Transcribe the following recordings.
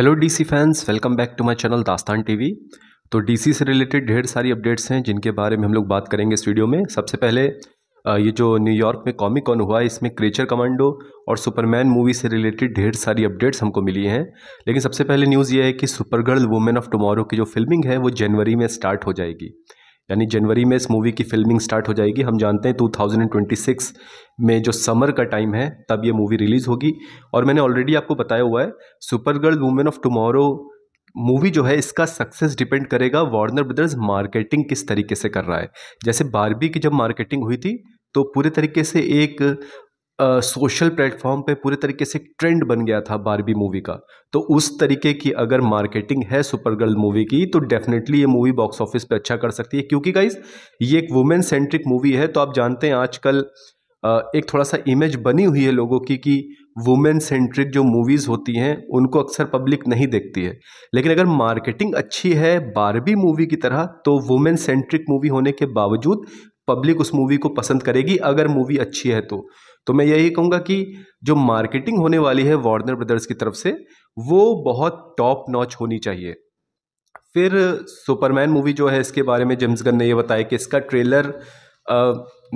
hello DC fans welcome back to my channel Dastaan TV तो DC से related ढेर सारी अपडेट्स हैं जिनके बारे में हम लोग बात करेंगे इस वीडियो में सबसे पहले ये जो न्यूयॉर्क में कॉमिक कॉन हुआ है इसमें क्रेचर कमांडो और सुपरमैन मूवी से रिलेटेड ढेर सारी अपडेट्स हमको मिली हैं लेकिन सबसे पहले न्यूज़ ये है कि सुपरगर्ल वुमेन ऑफ टुमारो की जो फिल्मिंग है वो जनवरी में स्टार्ट हो जाएगी यानी जनवरी में इस मूवी की फिल्मिंग स्टार्ट हो जाएगी हम जानते हैं 2026 में जो समर का टाइम है तब ये मूवी रिलीज़ होगी और मैंने ऑलरेडी आपको बताया हुआ है Supergirl Woman of Tomorrow movie जो है इसका सक्सेस डिपेंड करेगा वार्नर ब्रदर्स मार्केटिंग किस तरीके से कर रहा है जैसे बारबी की जब मार्केटिंग हुई थी तो पूरे तरीके से एक सोशल प्लेटफॉर्म पे पूरे तरीके से ट्रेंड बन गया था बारबी मूवी का तो उस तरीके की अगर मार्केटिंग है सुपर गर्ल मूवी की तो डेफिनेटली ये मूवी बॉक्स ऑफिस पे अच्छा कर सकती है क्योंकि गाइज ये एक वुमेन सेंट्रिक मूवी है तो आप जानते हैं आजकल एक थोड़ा सा इमेज बनी हुई है लोगों की कि वुमेन सेंट्रिक जो मूवीज़ होती हैं उनको अक्सर पब्लिक नहीं देखती है लेकिन अगर मार्केटिंग अच्छी है बारबी मूवी की तरह तो वुमेन सेंट्रिक मूवी होने के बावजूद पब्लिक उस मूवी को पसंद करेगी अगर मूवी अच्छी है तो तो मैं यही कहूँगा कि जो मार्केटिंग होने वाली है वार्नर ब्रदर्स की तरफ से वो बहुत टॉप नॉच होनी चाहिए फिर सुपरमैन मूवी जो है इसके बारे में जेम्स गन ने ये बताया कि इसका ट्रेलर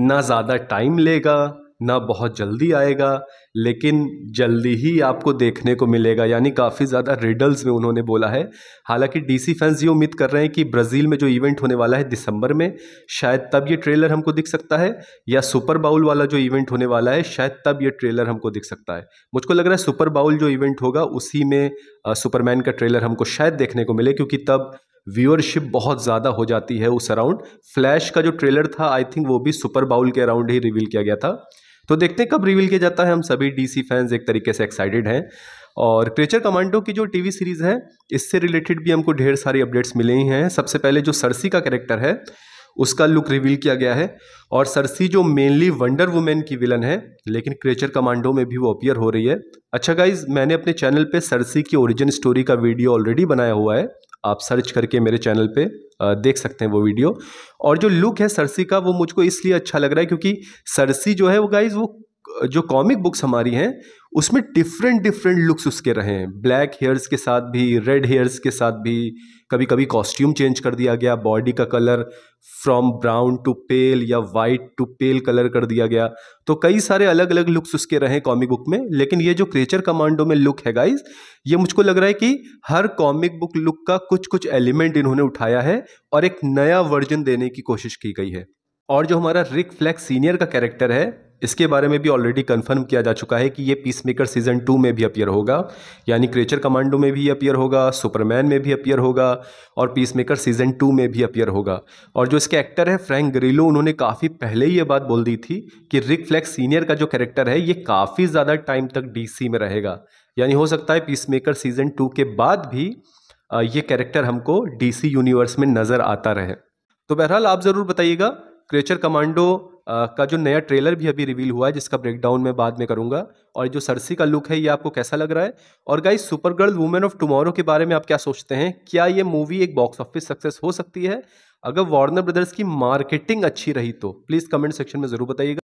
ना ज़्यादा टाइम लेगा ना बहुत जल्दी आएगा लेकिन जल्दी ही आपको देखने को मिलेगा यानी काफ़ी ज़्यादा रिडल्स में उन्होंने बोला है हालांकि डीसी फैंस ये उम्मीद कर रहे हैं कि ब्राज़ील में जो इवेंट होने वाला है दिसंबर में शायद तब ये ट्रेलर हमको दिख सकता है या सुपर बाउल वाला जो इवेंट होने वाला है शायद तब ये ट्रेलर हमको दिख सकता है मुझको लग रहा है सुपर बाउल जो इवेंट होगा उसी में सुपरमैन का ट्रेलर हमको शायद देखने को मिले क्योंकि तब व्यूअरशिप बहुत ज़्यादा हो जाती है उस अराउंड फ्लैश का जो ट्रेलर था आई थिंक वो भी सुपर बाउल के अराउंड ही रिवील किया गया था तो देखते हैं कब रिवील किया जाता है हम सभी डीसी फैंस एक तरीके से एक्साइटेड हैं और क्रेचर कमांडो की जो टीवी सीरीज़ है इससे रिलेटेड भी हमको ढेर सारी अपडेट्स मिले ही हैं सबसे पहले जो सरसी का कैरेक्टर है उसका लुक रिवील किया गया है और सरसी जो मेनली वंडर वुमेन की विलन है लेकिन क्रेचर कमांडो में भी वो अपियर हो रही है अच्छा गाइज मैंने अपने चैनल पे सरसी की ओरिजिन स्टोरी का वीडियो ऑलरेडी बनाया हुआ है आप सर्च करके मेरे चैनल पे देख सकते हैं वो वीडियो और जो लुक है सरसी का वो मुझको इसलिए अच्छा लग रहा है क्योंकि सरसी जो है वो गाइज़ वो जो कॉमिक बुक्स हमारी हैं उसमें डिफरेंट डिफरेंट लुक्स उसके रहे हैं ब्लैक हेयर्स के साथ भी रेड हेयर्स के साथ भी कभी कभी कॉस्ट्यूम चेंज कर दिया गया बॉडी का colour from brown to pale या वाइट टू पेल कलर कर दिया गया तो कई सारे अलग अलग लुक्स उसके रहे कॉमिक बुक में लेकिन ये जो क्रेचर कमांडो में लुक है गाइज ये मुझको लग रहा है कि हर कॉमिक बुक लुक का कुछ कुछ एलिमेंट इन्होंने उठाया है और एक नया वर्जन देने की कोशिश की गई है और जो हमारा रिक फ्लैक्स सीनियर का कैरेक्टर है इसके बारे में भी ऑलरेडी कंफर्म किया जा चुका है कि ये पीस मेकर सीजन टू में भी अपियर होगा यानी क्रेचर कमांडो में भी अपियर होगा सुपरमैन में भी अपियर होगा और पीस मेकर सीजन टू में भी अपियर होगा और जो इसके एक्टर है फ्रैंक ग्रिलो उन्होंने काफ़ी पहले ही ये बात बोल दी थी कि रिक फ्लैक्स सीनियर का जो कैरेक्टर है ये काफ़ी ज़्यादा टाइम तक डी में रहेगा यानी हो सकता है पीस मेकर सीजन टू के बाद भी ये कैरेक्टर हमको डी यूनिवर्स में नज़र आता रहे तो बहरहाल आप ज़रूर बताइएगा क्रेचर कमांडो का जो नया ट्रेलर भी अभी रिवील हुआ है जिसका ब्रेकडाउन मैं बाद में करूंगा और जो सरसी का लुक है ये आपको कैसा लग रहा है और guys Supergirl Woman of Tomorrow के बारे में आप क्या सोचते हैं क्या ये मूवी एक बॉक्स ऑफिस सक्सेस हो सकती है अगर वार्नर ब्रदर्स की मार्केटिंग अच्छी रही तो प्लीज़ कमेंट सेक्शन में ज़रूर बताइएगा